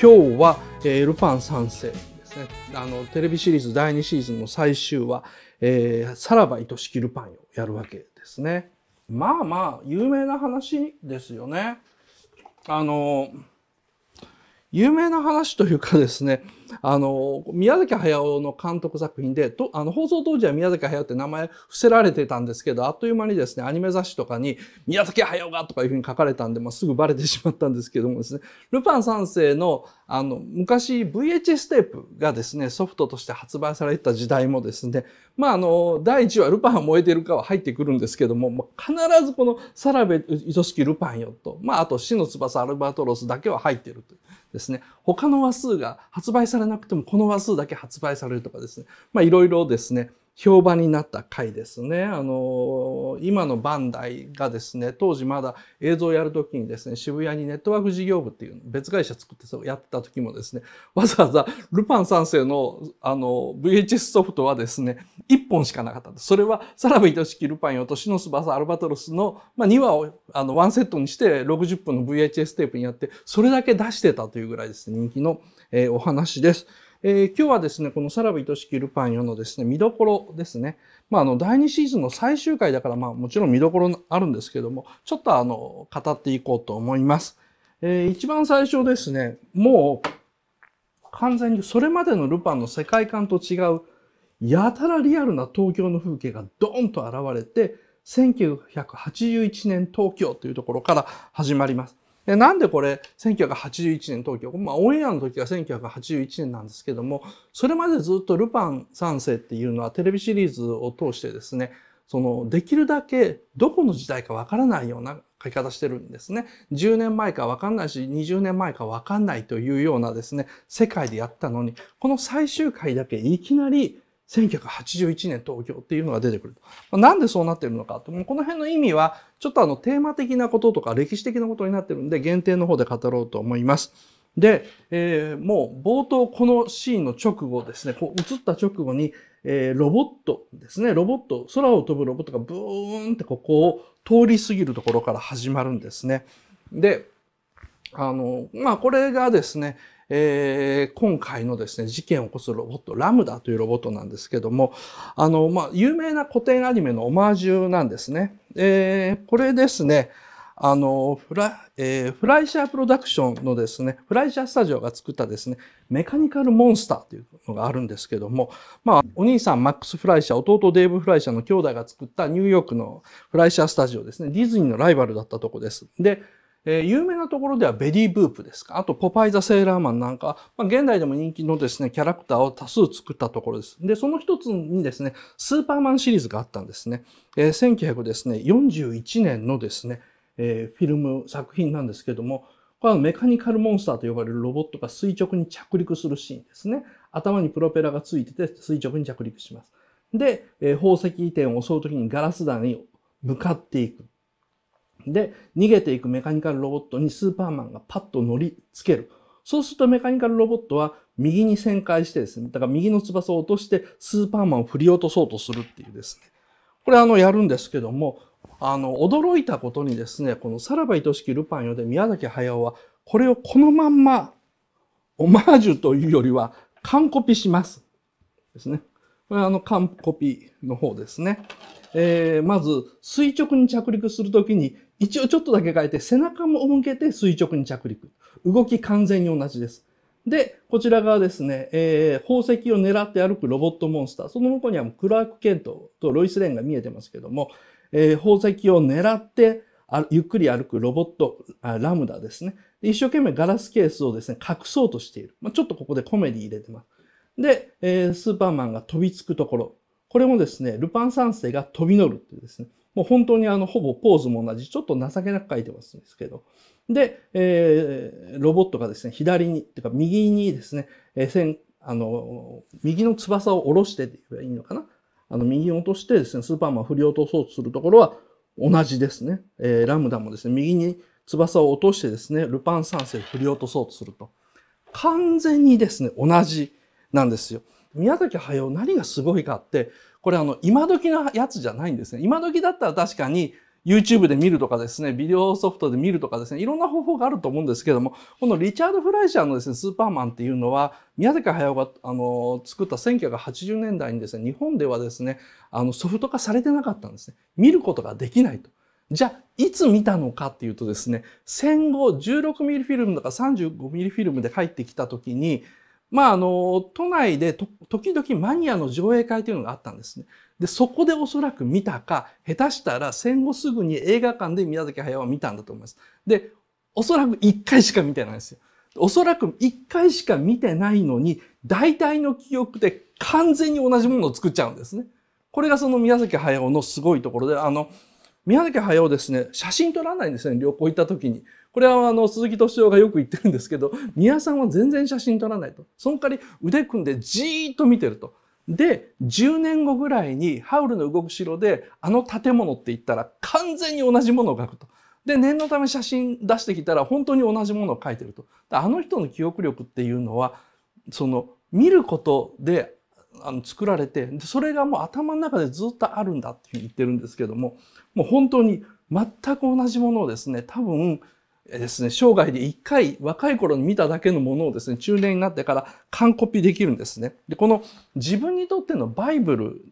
今日は、えー、ルパン三世ですね。あの、テレビシリーズ第2シーズンの最終話、えー、さらば愛しきルパンをやるわけですね。まあまあ、有名な話ですよね。あの、有名な話というかですね、あの、宮崎駿の監督作品で、とあの放送当時は宮崎駿って名前伏せられてたんですけど、あっという間にですね、アニメ雑誌とかに、宮崎駿がとかいうふうに書かれたんで、まあ、すぐバレてしまったんですけどもですね、ルパン三世の、あの、昔 VHS テープがですね、ソフトとして発売されてた時代もですね、まあ、あの、第1話、ルパンは燃えてるかは入ってくるんですけども、も必ずこの、サラベ、愛しきルパンよと、まあ、あと、死の翼、アルバトロスだけは入ってるとですね、他の話数が発売されされなくてもこの話数だけ発売されるとかですねまあ、いろいろですね評判になった回ですね。あの、今のバンダイがですね、当時まだ映像をやるときにですね、渋谷にネットワーク事業部っていう別会社作ってやってた時もですね、わざわざルパン三世のあの VHS ソフトはですね、1本しかなかったそれは、サラブとしきルパンよ、年の翼、アルバトロスの、まあ、2話をあの1セットにして60分の VHS テープにやって、それだけ出してたというぐらいですね、人気の、えー、お話です。えー、今日はですね、このサラブとしきルパン4のですね、見どころですね。まあ、あの、第2シーズンの最終回だから、まあ、もちろん見どころあるんですけども、ちょっとあの、語っていこうと思います。えー、一番最初ですね、もう、完全にそれまでのルパンの世界観と違う、やたらリアルな東京の風景がドーンと現れて、1981年東京というところから始まります。でなんでこれ1981年東京、まあ、オンエアの時が1981年なんですけどもそれまでずっと「ルパン三世」っていうのはテレビシリーズを通してですねそのできるだけどこの時代かわからないような書き方してるんですね。10年前かわかんないし、20年前かわかんないというようなですね、世界でやったのに、この最終回だけいきなり1981年東京っていうのが出てくると。なんでそうなってるのかと。もこの辺の意味は、ちょっとあのテーマ的なこととか歴史的なことになってるんで、限定の方で語ろうと思います。で、えー、もう冒頭このシーンの直後ですね、こう映った直後に、えー、ロボットですね、ロボット、空を飛ぶロボットがブーンってここを通り過ぎるところから始まるんですね。で、あの、まあ、これがですね、えー、今回のですね、事件を起こすロボット、ラムダというロボットなんですけども、あの、まあ、有名な古典アニメのオマージュなんですね。えー、これですね、あの、フラ、えー、フライシャープロダクションのですね、フライシャースタジオが作ったですね、メカニカルモンスターというのがあるんですけども、まあ、お兄さんマックス・フライシャー、弟デーブ・フライシャーの兄弟が作ったニューヨークのフライシャースタジオですね、ディズニーのライバルだったとこです。で、えー、有名なところではベリーブープですか。あと、ポパイザ・セーラーマンなんか、まあ、現代でも人気のですね、キャラクターを多数作ったところです。で、その一つにですね、スーパーマンシリーズがあったんですね。えー、1941年のですね、えー、フィルム作品なんですけども、これはメカニカルモンスターと呼ばれるロボットが垂直に着陸するシーンですね。頭にプロペラがついてて垂直に着陸します。で、えー、宝石店を襲うときにガラス弾に向かっていく。で、逃げていくメカニカルロボットにスーパーマンがパッと乗りつける。そうするとメカニカルロボットは右に旋回してですね、だから右の翼を落としてスーパーマンを振り落とそうとするっていうですね。これあのやるんですけども、あの、驚いたことにですね、このさらば愛しきルパンよで宮崎駿はこれをこのまんまオマージュというよりは完コピします。ですね。これあの完コピの方ですね。えー、まず垂直に着陸するときに一応ちょっとだけ変えて、背中も向けて垂直に着陸。動き完全に同じです。で、こちら側ですね、えー、宝石を狙って歩くロボットモンスター。その向こうにはクラーク・ケントとロイス・レンが見えてますけども、えー、宝石を狙ってゆっくり歩くロボット、ラムダですね。一生懸命ガラスケースをですね、隠そうとしている。まあ、ちょっとここでコメディ入れてます。で、えー、スーパーマンが飛びつくところ。これもですね、ルパン三世が飛び乗るっていうですね。もう本当にあの、ほぼポーズも同じ、ちょっと情けなく書いてますんですけど。で、えー、ロボットがですね、左に、ていうか右にですね、えー、線、あの、右の翼を下ろしてって言えばいいのかな。あの、右に落としてですね、スーパーマン振り落とそうとするところは同じですね。えー、ラムダもですね、右に翼を落としてですね、ルパン三世を振り落とそうとすると。完全にですね、同じなんですよ。宮崎駿何がすごいかって、これあの、今時のやつじゃないんですね。今時だったら確かに、YouTube で見るとかですね、ビデオソフトで見るとかですね、いろんな方法があると思うんですけども、このリチャード・フライシャーのですね、スーパーマンっていうのは、宮崎駿が、あの、作った1980年代にですね、日本ではですね、あの、ソフト化されてなかったんですね。見ることができないと。じゃあ、いつ見たのかっていうとですね、戦後1 6ミリフィルムとか3 5ミリフィルムで入ってきた時に、まあ、あの、都内で時々マニアの上映会というのがあったんですね。で、そこでおそらく見たか、下手したら戦後すぐに映画館で宮崎駿は見たんだと思います。で、おそらく1回しか見てないんですよ。おそらく1回しか見てないのに、大体の記憶で完全に同じものを作っちゃうんですね。これがその宮崎駿のすごいところで、あの、宮崎駿ですね、写真撮らないんですね、旅行行った時に。これはあの鈴木敏夫がよく言ってるんですけど、宮さんは全然写真撮らないと。その代わり腕組んでじーっと見てると。で、10年後ぐらいにハウルの動く城であの建物って言ったら完全に同じものを描くと。で、念のため写真出してきたら本当に同じものを描いてると。あの人の記憶力っていうのは、その見ることであの作られてそれがもう頭の中でずっとあるんだっていうふうに言ってるんですけどももう本当に全く同じものをですね多分ですね、生涯で一回若い頃に見ただけのものをですね、中年になってから完コピできるんですね。で、この自分にとってのバイブル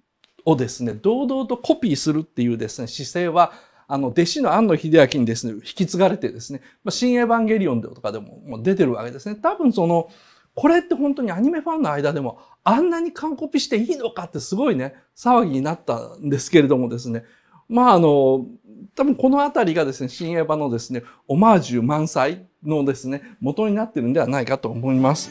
をですね、堂々とコピーするっていうですね、姿勢は、あの、弟子の安野秀明にですね、引き継がれてですね、新エヴァンゲリオンとかでももう出てるわけですね。多分その、これって本当にアニメファンの間でも、あんなに完コピしていいのかってすごいね、騒ぎになったんですけれどもですね、まああの、多分この辺りがですね、新エヴァのですね、オマージュ満載のですね、元になってるんではないかと思います。